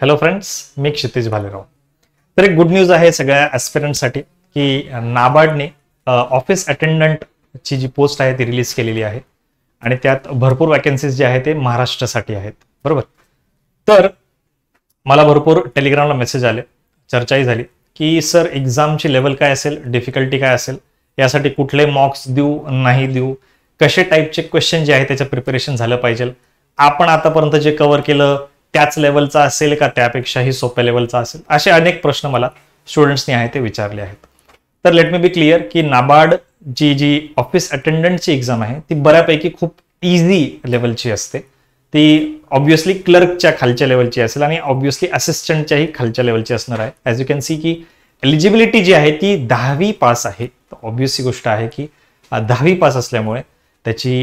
Hello friends मी क्षितिज भालेराव तर एक गुड न्यूज आहे सगळ्या ऍस्पिरंटसाठी की नाबार्डने ऑफिस अटेंडंटची जी पोस्ट आहे ती रिलीज केलेली आहे आणि त्यात भरपूर वॅकन्सीज जे आहे ते महाराष्ट्रासाठी आहेत बरोबर तर मला भरपूर टेलिग्रामला मेसेज आले चर्चाही झाली की सर एक्झामची लेवल काय असेल डिफिकल्टी काय असेल यासाठी कुठले मॉक्स देऊ नाही देऊ कसे टाईपचे क्वेश्चन जे आहे त्याचं प्रिपरेशन झालं पाहिजे आपण आतापर्यंत जे कव्हर केलं त्याच लेवलचा असेल का त्यापेक्षाही सोप्या लेवलचा असेल असे अनेक प्रश्न मला स्टुडंट्सनी आहे ते विचारले आहेत तर लेट मी बी क्लिअर की नाबार्ड जी जी ऑफिस अटेंडंटची एक्झाम आहे ती बऱ्यापैकी खूप इझी लेवलची असते ती ऑब्व्हियसली क्लर्कच्या खालच्या लेवलची असेल आणि ऑब्व्हियसली असिस्टंटच्याही खालच्या लेवलची असणार आहे ॲज यू कॅन सी की एलिजिबिलिटी जी आहे ती दहावी पास आहे तर ऑब्व्हियसली गोष्ट आहे की दहावी पास असल्यामुळे त्याची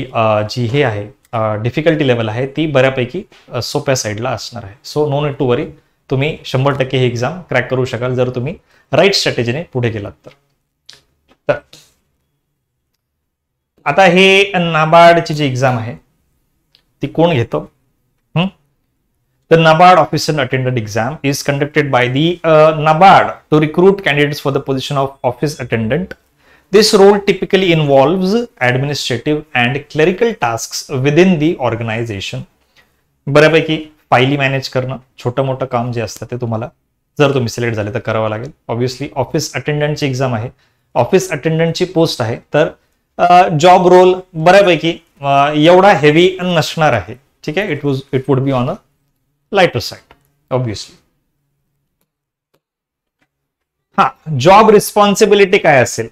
जी हे आहे डिफिकल्टी लेवल आहे ती बऱ्यापैकी सोप्या साइडला असणार आहे so no need to worry तुम्ही शंभर टक्के ही एक्झाम क्रॅक करू शकाल जर तुम्ही राईट स्ट्रॅटेजीने पुढे गेलात तर आता हे नाबार्डची जी एक्झाम आहे ती कोण घेतो NABARD office attendant exam is conducted by the NABARD to recruit candidates for the position of office attendant This role typically involves administrative and clerical tasks within the organization. बऱ्यापैकी फायली मॅनेज करणं छोटं मोठं काम जे असतं ते तुम्हाला जर तुम्ही सिलेक्ट झाले तर करावं लागेल ऑब्व्हियसली ऑफिस अटेंडंटची एक्झाम आहे ऑफिस अटेंडंटची पोस्ट आहे तर जॉब रोल बऱ्यापैकी एवढा हेवी नसणार आहे ठीक आहे it was it would be on a lighter side obviously हा जॉब रिस्पॉन्सिबिलिटी काय असेल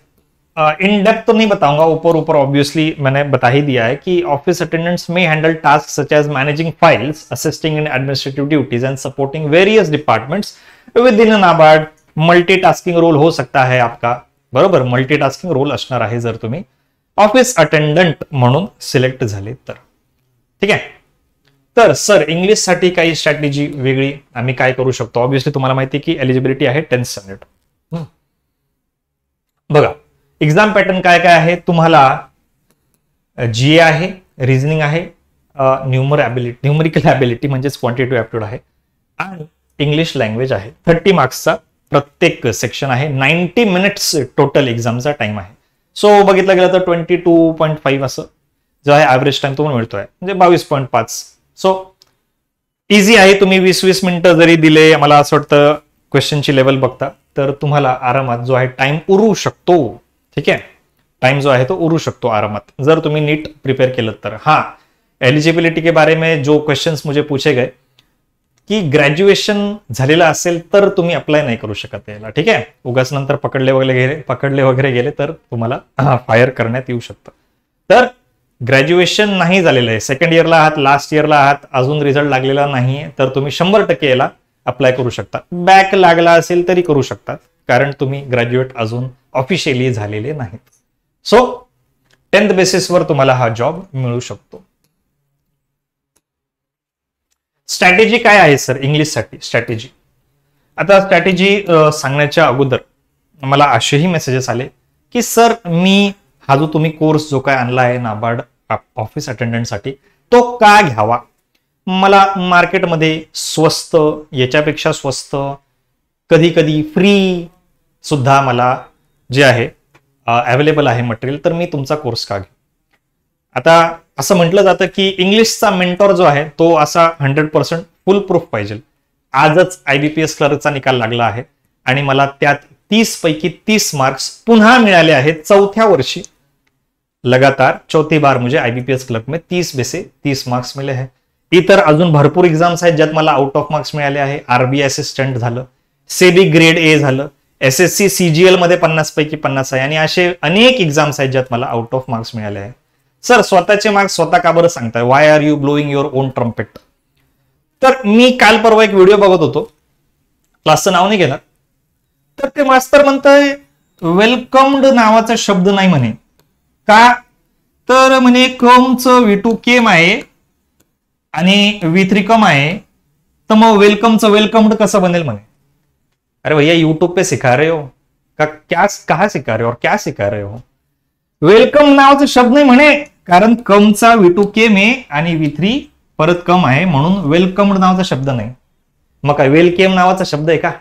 इन uh, डेप्थ तो नहीं बताऊंगा ऊपर ऊपर ऑब्वियसली मैंने बता ही दिया है कि ऑफिस अटेंडेंट्स में handle task such as managing files assisting in administrative duties and supporting various departments within an aboard multitasking role हो सकता है आपका बरोबर मल्टीटास्किंग रोल असणार आहे जर तुम्ही ऑफिस अटेंडंट म्हणून सिलेक्ट झाले तर ठीक आहे तर सर इंग्लिशसाठी काही स्ट्रॅटेजी वेगळी आम्ही काय करू शकतो ऑब्व्हियसली तुम्हाला माहिती की एलिजिबिलिटी आहे टेन्थ हम्म. स्टँडर्ड बघा एक्झाम पॅटर्न काय काय आहे तुम्हाला जी ए आहे रिजनिंग आहे न्युमर ॲबिलिटी न्युमरिकल ॲबिलिटी म्हणजेच एप्टिट्यूड ॲप्टिट्यूड आहे आणि इंग्लिश लँग्वेज आहे थर्टी मार्क्सचा प्रत्येक सेक्शन आहे नाईन्टी मिनिट्स टोटल एक्झामचा टाइम आहे सो बघितलं गेलं तर ट्वेंटी टू पॉईंट फाईव्ह असं जो आहे ॲव्हरेज टाइम तो पण मिळतोय म्हणजे बावीस पॉईंट पाच सो इझी आहे तुम्ही वीस वीस मिनिटं जरी दिले मला असं वाटतं क्वेश्चनची लेवल बघता तर तुम्हाला आरामात जो आहे टाइम उरू शकतो ठीक आहे टाइम जो आहे तो उरू शकतो आरामात जर तुम्ही नीट प्रिपेअर केलं तर हाँ एलिजिबिलिटी के बारे में जो क्वेश्चन्स मुझे पूछे गए की ग्रॅज्युएशन झालेलं असेल तर तुम्ही अप्लाय नाही करू शकत याला ठीक आहे उगाच नंतर पकडले वगैरे गेले पकडले वगैरे गेले तर तुम्हाला फायर करण्यात येऊ शकतं तर ग्रॅज्युएशन नाही झालेलं आहे सेकंड इयरला आहात लास्ट इयरला आहात अजून रिझल्ट लागलेला नाही तर तुम्ही शंभर टक्के याला अप्लाय करू शकता बॅक लागला असेल तरी करू शकतात कारण तुम्ही ग्रॅज्युएट अजून ऑफिशियली झालेले नाहीत सो टेन्थ बेसिसवर तुम्हाला हा जॉब मिळू शकतो स्ट्रॅटेजी काय आहे सर इंग्लिशसाठी स्ट्रॅटेजी आता स्ट्रॅटेजी सांगण्याच्या अगोदर मला असेही मेसेजेस आले की सर मी हा जो तुम्ही कोर्स जो काय आणला आहे नाबार्ड ऑफिस साठी तो का घ्यावा मला मार्केटमध्ये स्वस्त याच्यापेक्षा स्वस्त कधी कधी फ्री सुद्धा मला जे आहे अवेलेबल आहे मटेरियल तर मी तुमचा कोर्स का घेऊ आता असं म्हटलं जातं की इंग्लिशचा मेंटॉर जो आहे तो असा हंड्रेड पर्सेंट फुल प्रूफ पाहिजे आजच आय बी पी एस क्लर्कचा निकाल लागला आहे आणि मला त्यात तीस पैकी तीस मार्क्स पुन्हा मिळाले आहेत चौथ्या वर्षी लगातार चौथी बार म्हणजे I B P S clerk मध्ये तीस बेसे तीस मार्क्स मिले आहे इतर अजून भरपूर एक्झाम्स आहेत ज्यात मला आउट ऑफ मार्क्स मिळाले आहे आरबीआय असिस्टंट झालं सेबी ग्रेड ए झालं S S C C G एलमध्ये पन्नास पैकी पन्नास आहे आणि असे अनेक एक्झाम्स आहेत ज्यात मला आउट ऑफ मार्क्स मिळाले आहे सर स्वतःचे मार्क्स स्वतः का बरं सांगताय why are you blowing your own trumpet तर मी काल परवा एक व्हिडिओ बघत होतो क्लासचं नाव नाही गेला तर ते मास्तर म्हणतंय वेलकम्ड नावाचा शब्द नाही म्हणे का तर म्हणे कमचं व्ही टू केम आहे आणि व्ही थ्री कम आहे तर मग वेलकमचं वेलकम्ड कसं बनेल म्हणे अरे भैया यूट्यूब पे सिखा रहे हो का क्या कहा सिखा रहे हो और क्या सिखा रहे हो वेलकम नावाचा शब्द नाही म्हणे कारण कमचा वी टू केम आहे आणि वी थ्री परत कम आहे म्हणून वेलकम नावाचा शब्द नाही मग काय वेलकेम नावाचा शब्द आहे का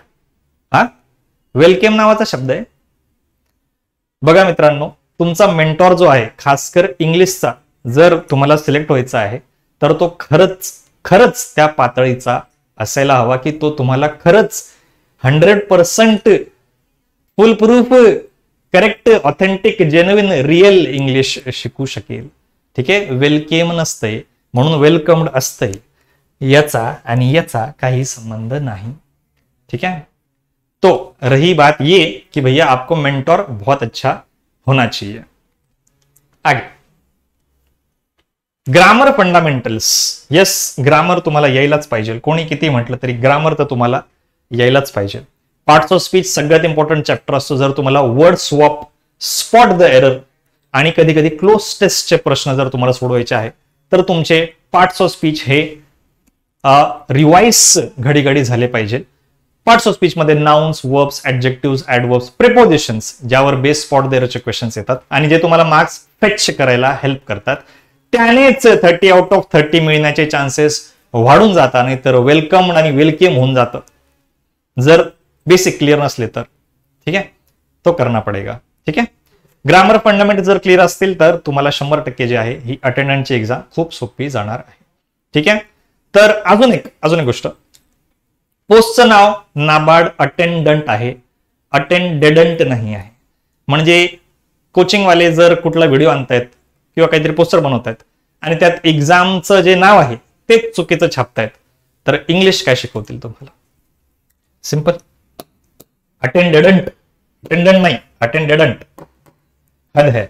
हा वेलकेम नावाचा शब्द आहे बघा मित्रांनो तुमचा मेंटॉर जो आहे खासकर इंग्लिशचा जर तुम्हाला सिलेक्ट व्हायचा आहे तर तो खरंच खरंच त्या पातळीचा असायला हवा की तो तुम्हाला खरंच hundred percent full proof correct authentic genuine real English शिकू शकेल ठीक आहे वेलकेम नसतंय म्हणून वेलकमड असतंय याचा आणि याचा काही संबंध नाही ठीक आहे तो रही बात ये की भैया आपको मेंटोर बहुत अच्छा होना चाहिए आगे ग्रामर फंडामेंटल्स यस ग्रामर तुम्हाला यायलाच पाहिजे कोणी किती म्हटलं तरी ग्रामर तर तुम्हाला यायलाच पाहिजे पार्ट्स ऑफ स्पीच सगळ्यात इम्पॉर्टंट चॅप्टर असतो जर तुम्हाला word swap spot the error आणि कधी कधी क्लोज टेस्टचे प्रश्न जर तुम्हाला सोडवायचे आहे तर तुमचे पार्ट्स ऑफ स्पीच हे रिवाइज घडी घडी झाले पाहिजे पार्ट्स ऑफ स्पीच मध्ये nouns verbs adjective adverbs prepositions ज्यावर बेस स्पॉट द देरचे क्वेश्चन्स येतात आणि जे तुम्हाला मार्क्स फेच करायला हेल्प करतात त्यानेच थर्टी आउट ऑफ थर्टी मिळण्याचे चान्सेस वाढून जातात नाही तर वेलकम आणि वेलकेम होऊन जातं जर बेसिक क्लिअर नसले तर ठीक आहे तो करना पडेगा ठीक आहे ग्रामर फंडामेंट जर क्लिअर असतील तर तुम्हाला शंभर टक्के जे आहे ही अटेंडंटची एक्झाम खूप सोपी जाणार आहे ठीक आहे तर अजून एक अजून एक गोष्ट पोस्टचं नाव नाबार्ड अटेंडंट आहे अटेंडेडंट नाही आहे म्हणजे कोचिंगवाले जर कुठला व्हिडिओ आणतायत किंवा काहीतरी पोस्टर बनवतायत आणि त्यात एक्झामचं जे नाव आहे तेच चुकीचं छापतायत तर इंग्लिश काय शिकवतील तुम्हाला सिंपल अटेंडेडंट अटेंडंट नाही अटेंडेडंट हद है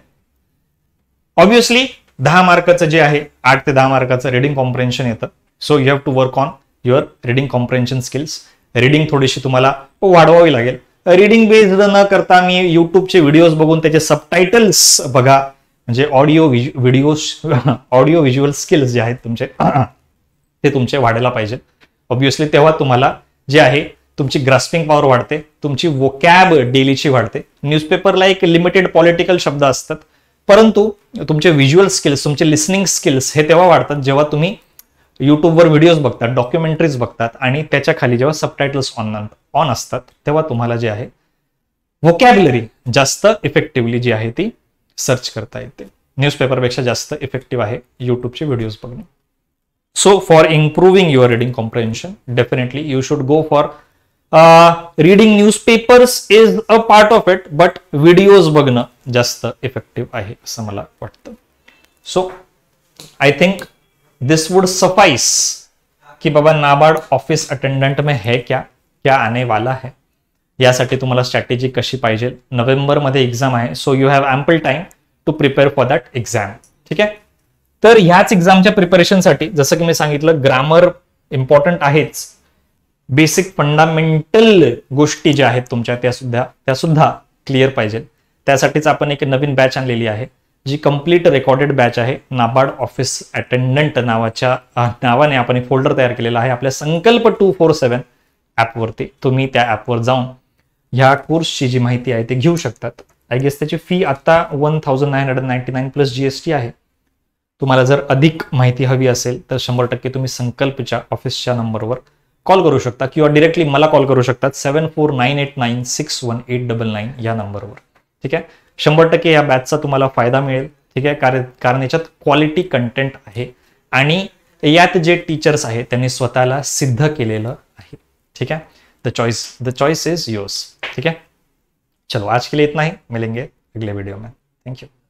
ऑब्विसली दहा मार्काचं जे आहे आठ ते दहा मार्काचं रिडिंग कॉम्प्रेन्शन येतं so you have to work on your reading comprehension skills reading थोडीशी तुम्हाला वाढवावी लागेल रिडिंग बेस्ड न करता मी युट्यूबचे व्हिडिओज बघून त्याचे सबटायटल्स बघा म्हणजे audio video audio visual skills जे आहेत तुमचे ते तुमचे वाढायला पाहिजे ऑब्विसली तेव्हा तुम्हाला जे आहे तुमची ग्रास्पिंग पॉवर वाढते तुमची वोकॅब डेलीची वाढते न्यूजपेपरला एक लिमिटेड पॉलिटिकल शब्द असतात परंतु तुमचे व्हिज्युअल स्किल्स तुमचे लिसनिंग स्किल्स हे तेव्हा वाढतात जेव्हा तुम्ही युट्यूबवर व्हिडिओज बघतात डॉक्युमेंटरीज बघतात आणि त्याच्या खाली जेव्हा सबटायटल्स ऑन ऑन असतात तेव्हा तुम्हाला जे आहे व्होकॅबलरी जास्त इफेक्टिव्हली जी आहे ती सर्च करता येते न्यूजपेपरपेक्षा जास्त इफेक्टिव्ह आहे युट्यूबचे व्हिडिओज बघणे so for improving your reading comprehension definitely you should go for reading papers is a part of it but videos बघणं जास्त इफेक्टिव्ह आहे असं मला वाटतं so I think this would suffice की बाबा नाबार्ड ऑफिस अटेंडंट में है क्या क्या आने वाला है यासाठी तुम्हाला स्ट्रॅटेजी कशी पाहिजे नोव्हेंबरमध्ये एक्झाम आहे so you have ample time to prepare for that exam ठीक आहे तर ह्याच एक्झामच्या प्रिपरेशनसाठी जसं की मी सांगितलं ग्रामर इम्पॉर्टंट आहेच बेसिक फंडामेंटल गोष्टी ज्या आहेत तुमच्या त्या सुद्धा त्या सुद्धा क्लिअर पाहिजेत त्यासाठीच आपण एक नवीन बॅच आणलेली आहे जी कम्प्लीट रेकॉर्डेड बॅच आहे नाबार्ड ऑफिस अटेंडंट नावाच्या नावाने आपण एक फोल्डर तयार केलेला आहे आपल्या संकल्प टू फोर सेवन ॲपवरती तुम्ही त्या ॲपवर जाऊन ह्या कोर्सची जी माहिती आहे ते घेऊ शकतात आय गेस त्याची फी आता one thousand nine hundred ninety nine plus G S T आहे तुम्हाला जर अधिक माहिती हवी असेल तर शंभर टक्के तुम्ही संकल्पच्या ऑफिसच्या नंबरवर कॉल करू शकता किंवा डिरेक्टली मला कॉल करू शकतात seven four nine eight nine six one eight double nine या नंबरवर ठीक आहे शंभर टक्के या बॅचचा तुम्हाला फायदा मिळेल ठीक आहे कारण कारण याच्यात क्वालिटी कंटेंट आहे आणि यात जे टीचर्स आहेत त्यांनी स्वतःला सिद्ध केलेलं आहे ठीक आहे the choice the choice is yours ठीक है चलो आज के लिए इतना ही मिलेंगे अगले वीडियो में थैंक यू